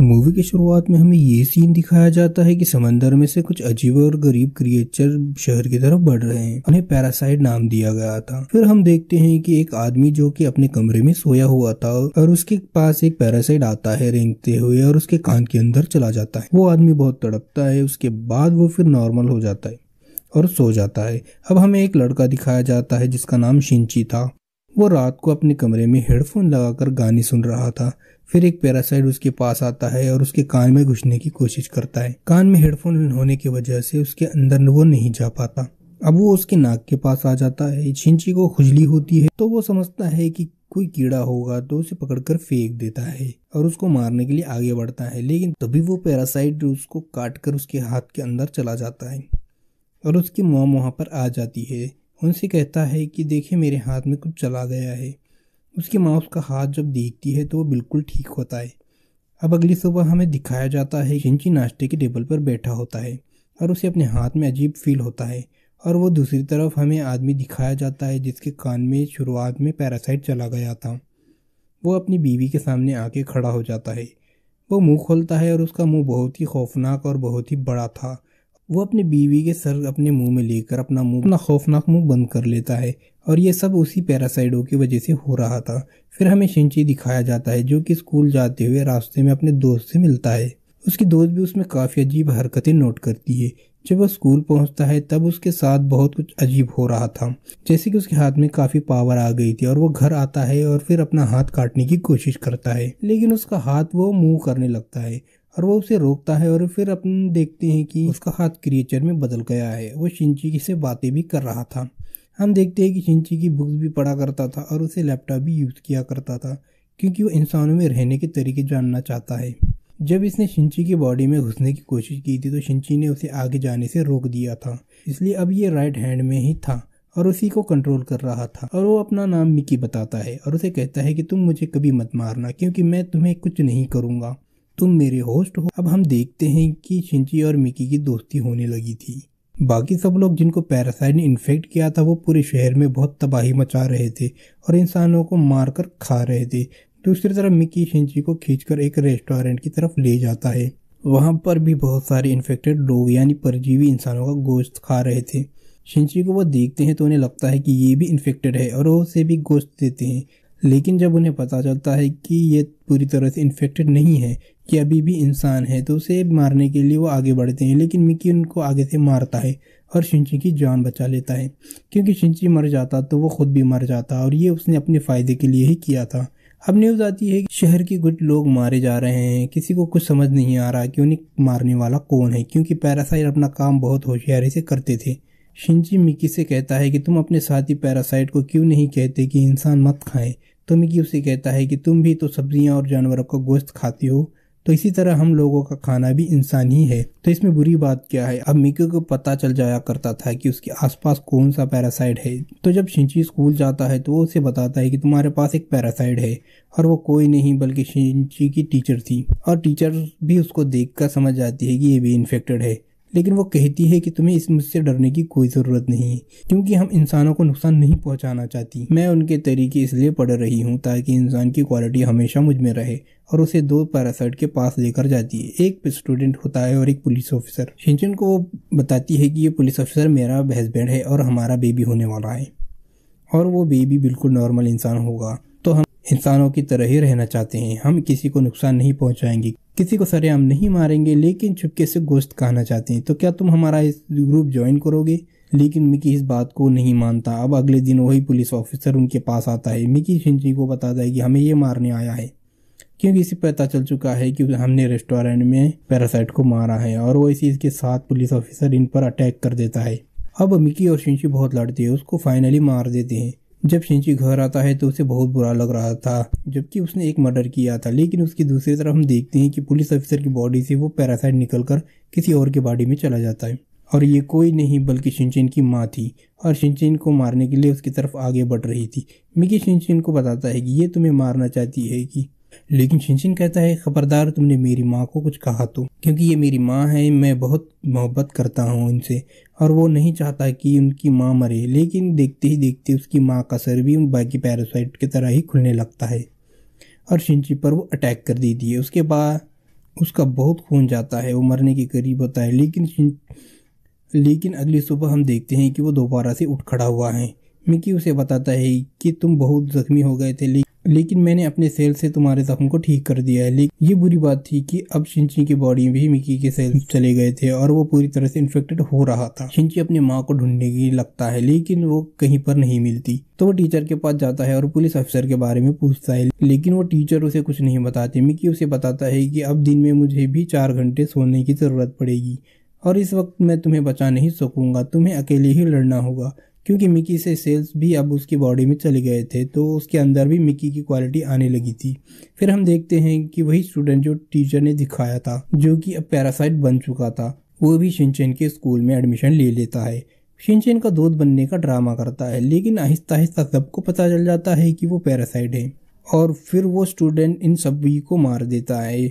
movie की शुरुआत में हमें ये सीन दिखाया जाता है कि समंदर में से कुछ अजीब और गरीब क्रिएचर शहर की तरफ बढ़ रहे हैं उन्हें पैरासाइड नाम दिया गया था फिर हम देखते हैं कि एक आदमी जो कि अपने कमरे में सोया हुआ था और उसके पास एक पैरासाइड आता है रेंगते हुए और उसके कान के अंदर चला जाता है वो आदमी बहुत तड़पता है उसके बाद वो फिर नॉर्मल हो जाता है और सो जाता है अब हमें एक लड़का दिखाया जाता है जिसका नाम शिंची था वो रात को अपने कमरे में हेडफोन लगाकर गाने सुन रहा था फिर एक पैरासाइट उसके पास आता है और उसके कान में घुसने की कोशिश करता है कान में हेडफोन होने की वजह से उसके अंदर वो नहीं जा पाता अब वो उसके नाक के पास आ जाता है छिंची को खुजली होती है तो वो समझता है कि कोई कीड़ा होगा तो उसे पकड़कर फेंक देता है और उसको मारने के लिए आगे बढ़ता है लेकिन तभी वो पैरासाइट उसको काट कर उसके हाथ के अंदर चला जाता है और उसकी मोम वहाँ पर आ जाती है उनसे कहता है कि देखिए मेरे हाथ में कुछ चला गया है उसकी माँ उसका हाथ जब देखती है तो वो बिल्कुल ठीक होता है अब अगली सुबह हमें दिखाया जाता है शिंची नाश्ते के टेबल पर बैठा होता है और उसे अपने हाथ में अजीब फील होता है और वो दूसरी तरफ हमें आदमी दिखाया जाता है जिसके कान में शुरुआत में पैरासाइट चला गया था वो अपनी बीवी के सामने आके खड़ा हो जाता है वो मुंह खोलता है और उसका मुंह बहुत ही खौफनाक और बहुत ही बड़ा था वो अपनी बीवी के सर अपने मुंह में लेकर अपना मुंह अपना खौफनाक मुंह बंद कर लेता है और ये सब उसी पैरासाइडों की वजह से हो रहा था फिर हमें शिंची दिखाया जाता है जो कि स्कूल जाते हुए रास्ते में अपने दोस्त से मिलता है उसकी दोस्त भी उसमें काफ़ी अजीब हरकतें नोट करती है जब वह स्कूल पहुंचता है तब उसके साथ बहुत कुछ अजीब हो रहा था जैसे कि उसके हाथ में काफ़ी पावर आ गई थी और वो घर आता है और फिर अपना हाथ काटने की कोशिश करता है लेकिन उसका हाथ वो मूव करने लगता है और वो उसे रोकता है और फिर अपन देखते हैं कि उसका हाथ क्रिएचर में बदल गया है वो शिंची से बातें भी कर रहा था हम देखते हैं कि शिंची की बुक्स भी पढ़ा करता था और उसे लैपटॉप भी यूज़ किया करता था क्योंकि वो इंसानों में रहने के तरीके जानना चाहता है जब इसने शिंची की बॉडी में घुसने की कोशिश की थी तो शिंची ने उसे आगे जाने से रोक दिया था इसलिए अब ये राइट हैंड में ही था और उसी को कंट्रोल कर रहा था और वो अपना नाम मिकी बताता है और उसे कहता है कि तुम मुझे कभी मत मारना क्योंकि मैं तुम्हें कुछ नहीं करूँगा तुम मेरे होस्ट हो अब हम देखते हैं कि शिंची और मिकी की दोस्ती होने लगी थी बाकी सब लोग जिनको पैरासाइट ने इन्फेक्ट किया था वो पूरे शहर में बहुत तबाही मचा रहे थे और इंसानों को मारकर खा रहे थे दूसरी तरफ मिकी शिंची को खींचकर एक रेस्टोरेंट की तरफ ले जाता है वहाँ पर भी बहुत सारे इन्फेक्टेड लोग यानी परजीवी इंसानों का गोश्त खा रहे थे शिंची को वो देखते हैं तो उन्हें लगता है कि ये भी इन्फेक्टेड है और वो उसे भी गोश्त देते हैं लेकिन जब उन्हें पता चलता है कि ये पूरी तरह से इन्फेक्टेड नहीं है कि अभी भी इंसान है तो उसे मारने के लिए वो आगे बढ़ते हैं लेकिन मिकी उनको आगे से मारता है और शिंची की जान बचा लेता है क्योंकि शिंची मर जाता तो वो खुद भी मर जाता और ये उसने अपने फ़ायदे के लिए ही किया था अब न्यूज़ आती है कि शहर के कुछ लोग मारे जा रहे हैं किसी को कुछ समझ नहीं आ रहा कि उन्हें मारने वाला कौन है क्योंकि पैरासाइट अपना काम बहुत होशियारी से करते थे शिंजी मिकी से कहता है कि तुम अपने साथी पैरासाइट को क्यों नहीं कहते कि इंसान मत खाएं तो मिकी उसे कहता है कि तुम भी तो सब्जियां और जानवरों का गोश्त खाते हो तो इसी तरह हम लोगों का खाना भी इंसान ही है तो इसमें बुरी बात क्या है अब मिकी को पता चल जाया करता था कि उसके आसपास कौन सा पैरासाइड है तो जब शिंची स्कूल जाता है तो वो उसे बताता है कि तुम्हारे पास एक पैरासाइड है और वो कोई नहीं बल्कि शिंची की टीचर थी और टीचर भी उसको देख समझ जाती है कि ये भी इन्फेक्टेड है लेकिन वो कहती है कि तुम्हें इस मुझसे डरने की कोई ज़रूरत नहीं है क्योंकि हम इंसानों को नुकसान नहीं पहुंचाना चाहती मैं उनके तरीके इसलिए पढ़ रही हूँ ताकि इंसान की क्वालिटी हमेशा मुझ में रहे और उसे दो पैरासाइट के पास लेकर जाती है एक स्टूडेंट होता है और एक पुलिस ऑफिसर शिंचन को वो बताती है कि ये पुलिस ऑफिसर मेरा हस्बैंड है और हमारा बेबी होने वाला है और वो बेबी बिल्कुल नॉर्मल इंसान होगा इंसानों की तरह ही रहना चाहते हैं हम किसी को नुकसान नहीं पहुंचाएंगे किसी को सरेआम नहीं मारेंगे लेकिन चुपके से गोश्त खाना चाहते हैं तो क्या तुम हमारा इस ग्रुप ज्वाइन करोगे लेकिन मिकी इस बात को नहीं मानता अब अगले दिन वही पुलिस ऑफिसर उनके पास आता है मिकी शिंजी को बताता है कि हमें ये मारने आया है क्योंकि इसे पता चल चुका है कि हमने रेस्टोरेंट में पैरासाइट को मारा है और वो इसी के साथ पुलिस ऑफिसर इन पर अटैक कर देता है अब मिकी और शिंशी बहुत लड़ते हैं उसको फाइनली मार देते हैं जब शिंची घर आता है तो उसे बहुत बुरा लग रहा था जबकि उसने एक मर्डर किया था लेकिन उसकी दूसरी तरफ हम देखते हैं कि पुलिस ऑफिसर की बॉडी से वो पैरासाइड निकल कर किसी और की बॉडी में चला जाता है और ये कोई नहीं बल्कि शिंचिन की माँ थी और शिनचिन को मारने के लिए उसकी तरफ आगे बढ़ रही थी मिकी शिंचिन को बताता है कि ये तुम्हें मारना चाहती है कि लेकिन छिनछिन कहता है खबरदार तुमने मेरी माँ को कुछ कहा तो क्योंकि ये मेरी माँ है मैं बहुत मोहब्बत करता हूँ उनसे और वो नहीं चाहता कि उनकी माँ मरे लेकिन देखते ही देखते उसकी माँ का सर भी उन बाकी पैरासाइट की तरह ही खुलने लगता है और छिनछिन पर वो अटैक कर देती है उसके बाद उसका बहुत खून जाता है वो मरने के करीब होता है लेकिन लेकिन अगली सुबह हम देखते हैं कि वो दोबारा से उठ खड़ा हुआ है मिकी उसे बताता है कि तुम बहुत ज़ख्मी हो गए थे लेकिन लेकिन मैंने अपने सेल से तुम्हारे जख्म को ठीक कर दिया है लेकिन ये बुरी बात थी कि अब शिंची की बॉडी भी मिकी के सेल चले गए थे और वो पूरी तरह से इन्फेक्टेड हो रहा था शिंची अपनी माँ को ढूंढने की लगता है लेकिन वो कहीं पर नहीं मिलती तो वो टीचर के पास जाता है और पुलिस अफसर के बारे में पूछता है लेकिन वो टीचर उसे कुछ नहीं बताते मिकी उसे बताता है कि अब दिन में मुझे भी चार घंटे सोने की ज़रूरत पड़ेगी और इस वक्त मैं तुम्हें बचा नहीं सकूंगा तुम्हें अकेले ही लड़ना होगा क्योंकि मिकी से सेल्स भी अब उसकी बॉडी में चले गए थे तो उसके अंदर भी मिकी की क्वालिटी आने लगी थी फिर हम देखते हैं कि वही स्टूडेंट जो टीचर ने दिखाया था जो कि अब पैरासाइट बन चुका था वो भी शिनचैन के स्कूल में एडमिशन ले लेता है शिनचैन का दोस्त बनने का ड्रामा करता है लेकिन आहिस्ता आहिस्ता सबको पता चल जाता है कि वो पैरासाइट है और फिर वो स्टूडेंट इन सभी को मार देता है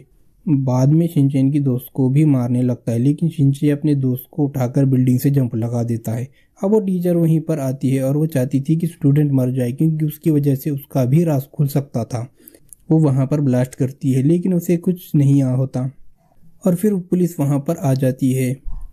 बाद में शिनचैन की दोस्त को भी मारने लगता है लेकिन शिनचैन अपने दोस्त को उठाकर बिल्डिंग से जंप लगा देता है अब वो टीचर वहीं पर आती है और वो चाहती थी कि स्टूडेंट मर जाए क्योंकि उसकी वजह से उसका भी रास खुल सकता था वो वहाँ पर ब्लास्ट करती है लेकिन उसे कुछ नहीं होता और फिर पुलिस वहाँ पर आ जाती है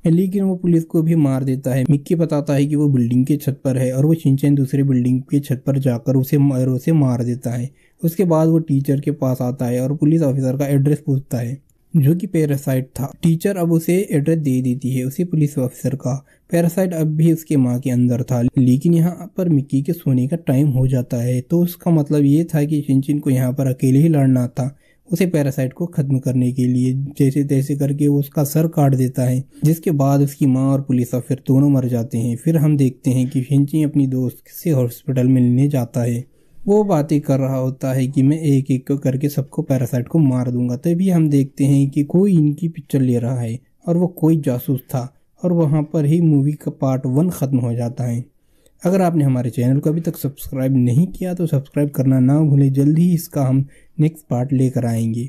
लेकिन वो पुलिस को भी मार देता है मिक्की बताता है कि वो बिल्डिंग के छत पर है और वो शिनचैन दूसरे बिल्डिंग के छत पर जाकर उसे मारो से मार देता है उसके बाद वो टीचर के पास आता है और पुलिस ऑफिसर का एड्रेस पूछता है जो कि पैरासाइट था टीचर अब उसे एड्रेस दे देती है उसे पुलिस ऑफिसर का पैरासाइट अब भी उसके माँ के अंदर था लेकिन यहाँ पर मिक्की के सोने का टाइम हो जाता है तो उसका मतलब ये था कि चिंचिन को यहाँ पर अकेले ही लड़ना था उसे पैरासाइट को खत्म करने के लिए जैसे तैसे करके वो उसका सर काट देता है जिसके बाद उसकी माँ और पुलिस ऑफिसर दोनों मर जाते हैं फिर हम देखते हैं कि शिनचिन अपनी दोस्त से हॉस्पिटल में लेने जाता है वो बातें कर रहा होता है कि मैं एक एक करके सबको पैरासाइट को मार दूंगा तभी हम देखते हैं कि कोई इनकी पिक्चर ले रहा है और वो कोई जासूस था और वहाँ पर ही मूवी का पार्ट वन ख़त्म हो जाता है अगर आपने हमारे चैनल को अभी तक सब्सक्राइब नहीं किया तो सब्सक्राइब करना ना भूलें जल्द ही इसका हम नेक्स्ट पार्ट लेकर आएंगे